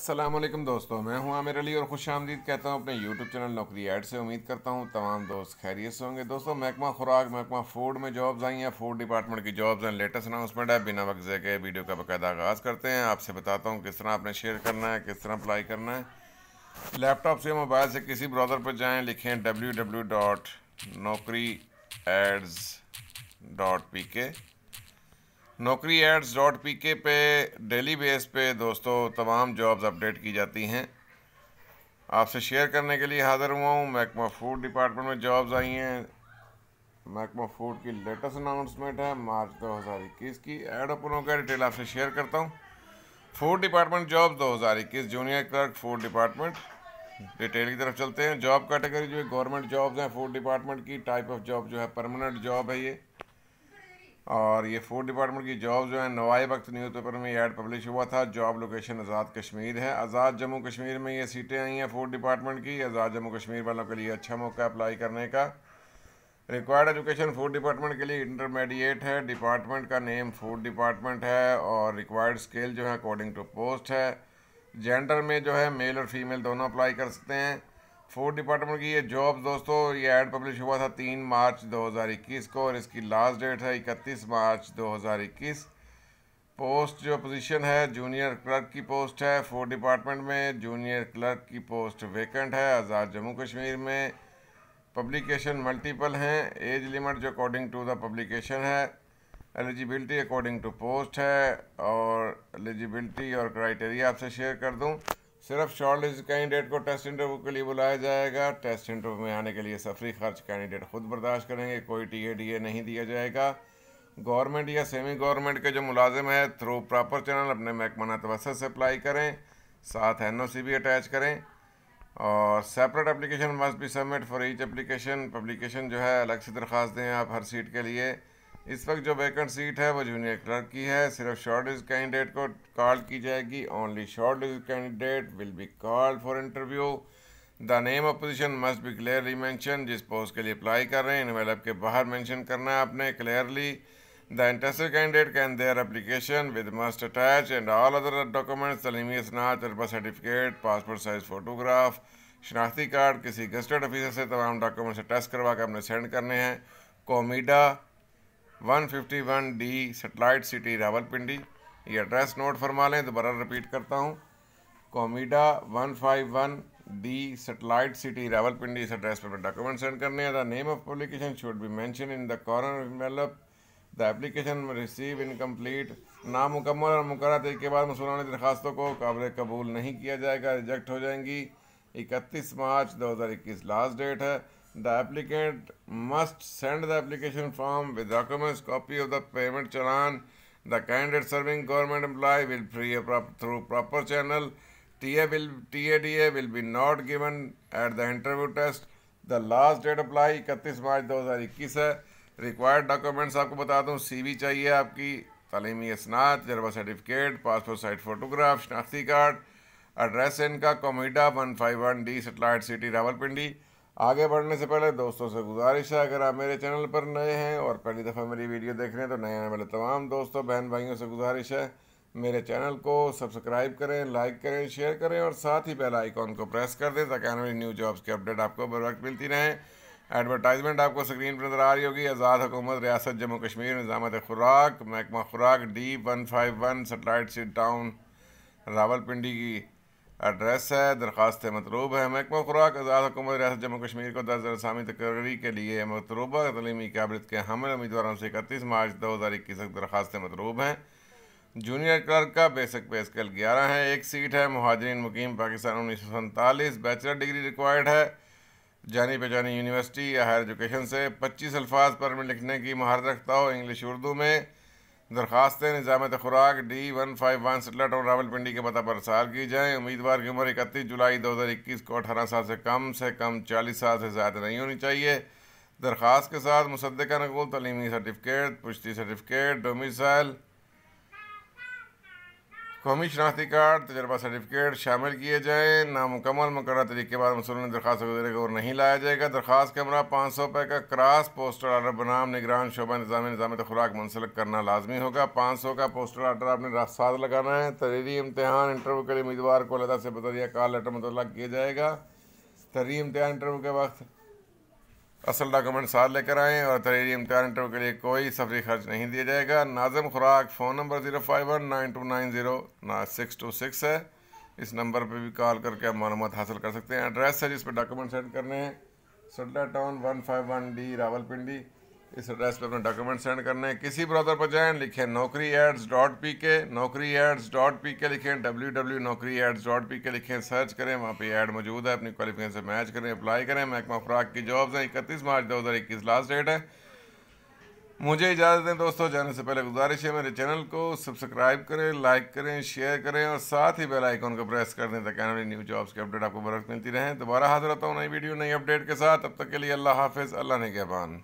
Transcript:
असलम दोस्तों मैं हूं आमिर अली और खुश आमदीद कहता हूं अपने YouTube चैनल नौकरी ऐड से उम्मीद करता हूं तमाम दोस्त खैरियत से होंगे दोस्तों महकमा खुराक महकमा फूड में जॉब्स आई हैं फूड डिपार्टमेंट की जॉब्स हैं लेटेस्ट अनाउंसमेंट है बिना वक्त के वीडियो का बाकायदा आगाज़ करते हैं आपसे बताता हूँ किस तरह आपने शेयर करना है किस तरह अप्लाई करना है लैपटॉप से मोबाइल से किसी ब्राउज़र पर जाएँ लिखें W W dot Naukri ads dot P K Naukri ads dot P के पे डेली बेस पे दोस्तों तमाम जॉब्स अपडेट की जाती हैं आपसे शेयर करने के लिए हाज़िर हुआ हूँ महकमा फूड डिपार्टमेंट में जॉब्स आई हैं महकमा फूड की लेटेस्ट अनाउंसमेंट है मार्च 2021 की एड ओपनों का डिटेल आपसे शेयर करता हूँ food department job 2021 junior clerk food department detail की तरफ चलते हैं जॉब कैटेगरी जो है गवर्नमेंट जॉब्स हैं फूड डिपार्टमेंट की टाइप ऑफ जॉब जो है परमानेंट जॉब है ये और ये फूड डिपार्टमेंट की जॉब जो है नवाए वक्त न्यूज़ पेपर में एड पब्लिश हुआ था जॉब लोकेशन आज़ाद कश्मीर है आज़ाद जम्मू कश्मीर में ये सीटें आई हैं फूड डिपार्टमेंट की आज़ाद जम्मू कश्मीर वालों के लिए अच्छा मौका अप्लाई करने का रिक्वायर्ड एजुकेशन फूड डिपार्टमेंट के लिए इंटरमीडिएट है डिपार्टमेंट का नेम फूड डिपार्टमेंट है और रिक्वायर्ड स्केल जो है अकॉर्डिंग टू पोस्ट है जेंडर में जो है मेल और फीमेल दोनों अप्लाई कर सकते हैं फूड डिपार्टमेंट की ये जॉब दोस्तों ये एड पब्लिश हुआ था तीन मार्च 2021 को और इसकी लास्ट डेट है इकतीस मार्च 2021 पोस्ट जो पोजीशन है जूनियर क्लर्क की पोस्ट है फूड डिपार्टमेंट में जूनियर क्लर्क की पोस्ट वेकेंट है आज़ाद जम्मू कश्मीर में पब्लिकेशन मल्टीपल हैं एज लिमिट जो अकॉर्डिंग टू द पब्लिकेशन है एलिजिबिलिटी अकॉर्डिंग टू पोस्ट है और एलिजिबिलिटी और क्राइटेरिया आपसे शेयर कर दूँ सिर्फ शॉर्ट लिस्ट कैंडिडेट को टेस्ट इंटरव्यू के लिए बुलाया जाएगा टेस्ट इंटरव्यू में आने के लिए सफरी खर्च कैंडिडेट खुद बर्दाश्त करेंगे कोई टी ए डी ए नहीं दिया जाएगा गवर्नमेंट या सेमी गवर्नमेंट के जो मुलाजिम है थ्रू प्रॉपर चैनल अपने महकमाना तवसत से अप्लाई करें साथ एन ओ सी भी अटैच करें और सेपरेट एप्लीकेशन मस्ट भी submit for each application publication जो है अलग से दरख्वास्त दें आप हर सीट के लिए इस वक्त जो वैकेंट सीट है वो जूनियर क्लर्क की है सिर्फ शॉर्टेज कैंडिडेट को कॉल की जाएगी only shortage candidate will be called for interview the name of position must be clearly mention जिस पोस्ट के लिए अप्लाई कर रहे हैं इन्हें के बाहर मैंशन करना है आपने clearly the interested candidate can their application with must attach and all other documents तलीमी स्नात तरबा सर्टिफिकेट पासपोर्ट साइज फ़ोटोग्राफ शनाख्ती कार्ड किसी गस्टेड ऑफिसर से तमाम डॉक्यूमेंट्स अटैच करवा कर अपने सेंड करने हैं कोमीडा one fifty one D satellite city Rawalpindi ये एड्रेस नोट फरमा लें दोबारा रिपीट करता हूँ कोमीडा one D satellite city Rawalpindi इस एड्रेस पर डॉक्यूमेंट सेंड करने हैं the name of publication should be mention in the corner envelope the application receive incomplete नामुकम्मल और मुकर तरीके के बाद मुसलमान दरखास्तों को काबिल कबूल नहीं किया जाएगा रिजेक्ट हो जाएंगी इकतीस मार्च दो हज़ार इक्कीस लास्ट डेट है the applicant must send the application form with documents, copy of the payment challan. The candidate serving government employee will free through proper channel. TA will, TADA will be not given at the interview test. the last date apply 31 march 2021 हज़ार इक्कीस है required documents आपको बता दूँ सी we चाहिए आपकी तलीमी इसनात तजर्बा सर्टिफिकेट पासपोर्ट साइज फ़ोटोग्राफ शनाख्ती कार्ड एड्रेस इनका कोमीडा वन फाइव आगे बढ़ने से पहले दोस्तों से गुजारिश है अगर आप मेरे चैनल पर नए हैं और पहली दफ़ा मेरी वीडियो देख रहे हैं तो नए आने वाले तमाम दोस्तों बहन भाइयों से गुजारिश है मेरे चैनल को सब्सक्राइब करें लाइक करें शेयर करें और साथ ही बेल आइकॉन को प्रेस कर दें ताकि आने वाली न्यू जॉब्स की अपडेट आपको बर वक्त मिलती रहे एडवर्टाइजमेंट आपको स्क्रीन पर नजर आ रही होगी आज़ाद हुकूमत रियासत जम्मू कश्मीर निज़ाम खुराक महकमा खुराक D one five one satellite सीट टाउन रावलपिंडी की एड्रेस है दरख्वास्त मतलूब है महकमा खुराक आज़ाद हुकूमत रियासत जम्मू कश्मीर को दर्ज दरसामी तकर्री के लिए मतलूबा तलीमी काबिलियत के हमल उम्मीदवारों से इकतीस मार्च दो हज़ार इक्कीस तक दरख्वास्त मतलूब हैं जूनियर क्लर्क का बेसिक पे स्केल ग्यारह है एक सीट है महाजरीन मुकीम पाकिस्तान उन्नीस सौ सैंतालीस बैचलर डिग्री रिक्वायर्ड है जानी पहचानी यूनिवर्सिटी या हायर एजुकेशन से पच्चीस अल्फाज पर में लिखने की महारत रखता हो इंग्लिश उर्दू में दरखास्तें निज़ामत खुराक D one five one satellite और रावलपिंडी के पता पर साल की जाएँ उम्मीदवार की उम्र इकतीस जुलाई दो हज़ार इक्कीस को अठारह साल से कम से कम चालीस साल से ज़्यादा नहीं होनी चाहिए दरख्वास्त के साथ मुसदा नकुल तलीमी सर्टिफिकेट पुश्ती सर्टिफिकेट डोमिसाइल कौमी शनाख्ती कार्ड तजर्बा सर्टिफिकेट शामिल किए जाएँ नामुकमल मुकर तरीके बाद मसूल दरखास्त के को नहीं लाया जाएगा दरख्वास्त कमरा पाँच सौ रुपये का क्रास पोस्टल आर्डर बनाम निगरान शोबा निज़ाम निज़ाम खुराक मुंसलिक करना लाजमी होगा पाँच सौ का पोस्टल आर्डर आपने साथ लगाना है तरीरी इम्तहान इंटरव्यू के लिए उम्मीदवार को अलहदा से बतरिया कॉल लेटर मुतल किया जाएगा तरी इम्तहान इंटरव्यू के वक्त असल डॉक्यूमेंट साथ लेकर आएँ और तहरीरी इम्तहान इंटरव्यू के लिए कोई सफरी खर्च नहीं दिया जाएगा नाजम खुराक phone number zero five one nine two nine zero six two six है इस नंबर पर भी कॉल करके आप मालूम हासिल कर सकते हैं एड्रेस है जिस पर डॉक्यूमेंट सेंड करने हैं सुडा town one five one D Rawalpindi इस एड्रेस पे अपने डॉक्यूमेंट सेंड करने हैं किसी ब्राउज़र पर जाएं लिखें नौकरी ads dot P K Naukri ads dot P K लिखें डब्ल्यू डब्ल्यू नौकरी एड्स डॉट पी के लिखें सर्च करें वहाँ पे ऐड मौजूद है अपनी क्वालिफिकेशन से मैच करें अप्लाई करें महकमा फ्राक की जॉब्स हैं इकतीस मार्च दो हज़ार इक्कीस लास्ट डेट है मुझे इजाज़त दें दोस्तों जाने से पहले गुजारिश है मेरे चैनल को सब्सक्राइब करें लाइक करें शेयर करें और साथ ही बेल आइकन को प्रेस कर दें ताकि आने न्यू जॉब्स के अपडेट आपको बरकत मिलती रहें दोबारा हाजिर होता हूँ नई वीडियो नई अपडेट के साथ अब तक के लिए अल्लाह हाफिज़ अल्लाह ने कहबान